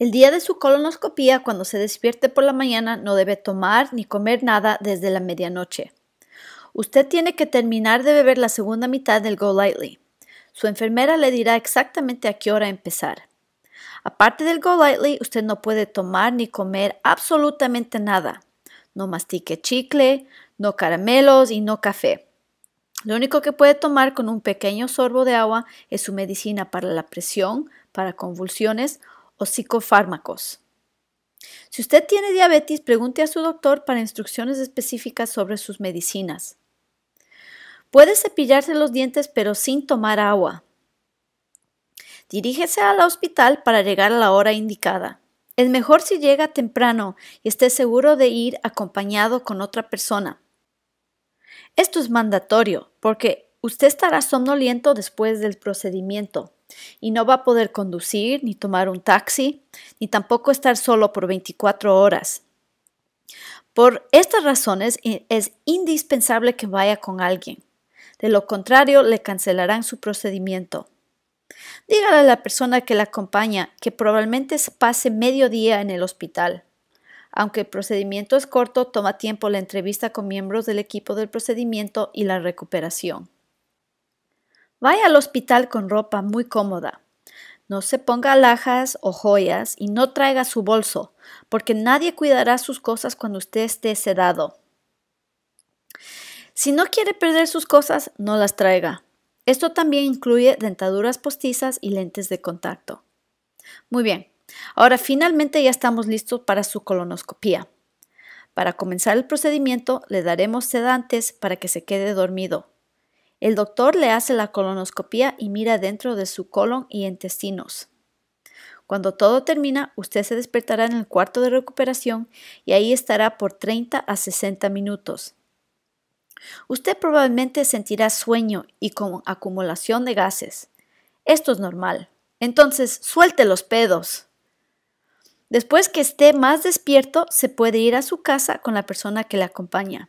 El día de su colonoscopía, cuando se despierte por la mañana, no debe tomar ni comer nada desde la medianoche. Usted tiene que terminar de beber la segunda mitad del Go Lightly. Su enfermera le dirá exactamente a qué hora empezar. Aparte del Go Lightly, usted no puede tomar ni comer absolutamente nada. No mastique chicle, no caramelos y no café. Lo único que puede tomar con un pequeño sorbo de agua es su medicina para la presión, para convulsiones o psicofármacos. Si usted tiene diabetes, pregunte a su doctor para instrucciones específicas sobre sus medicinas. Puede cepillarse los dientes pero sin tomar agua. Dirígese al hospital para llegar a la hora indicada. Es mejor si llega temprano y esté seguro de ir acompañado con otra persona. Esto es mandatorio porque usted estará somnoliento después del procedimiento y no va a poder conducir ni tomar un taxi, ni tampoco estar solo por 24 horas. Por estas razones e, es indispensable que vaya con alguien. De lo contrario, le cancelarán su procedimiento. Dígale a la persona que la acompaña que probablemente pase medio día en el hospital. Aunque el procedimiento es corto, toma tiempo la entrevista con miembros del equipo del procedimiento y la recuperación. Vaya al hospital con ropa muy cómoda. No se ponga alhajas o joyas y no traiga su bolso, porque nadie cuidará sus cosas cuando usted esté sedado. Si no quiere perder sus cosas, no las traiga. Esto también incluye dentaduras postizas y lentes de contacto. Muy bien, ahora finalmente ya estamos listos para su colonoscopía. Para comenzar el procedimiento, le daremos sedantes para que se quede dormido. El doctor le hace la colonoscopia y mira dentro de su colon y intestinos. Cuando todo termina, usted se despertará en el cuarto de recuperación y ahí estará por 30 a 60 minutos. Usted probablemente sentirá sueño y con acumulación de gases. Esto es normal. Entonces, suelte los pedos. Después que esté más despierto, se puede ir a su casa con la persona que le acompaña.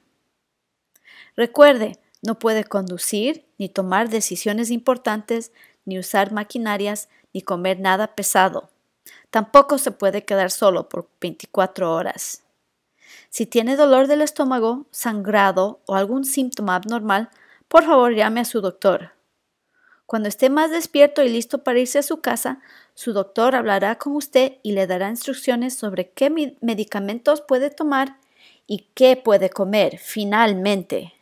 Recuerde, no puede conducir, ni tomar decisiones importantes, ni usar maquinarias, ni comer nada pesado. Tampoco se puede quedar solo por 24 horas. Si tiene dolor del estómago, sangrado o algún síntoma abnormal, por favor llame a su doctor. Cuando esté más despierto y listo para irse a su casa, su doctor hablará con usted y le dará instrucciones sobre qué medicamentos puede tomar y qué puede comer finalmente.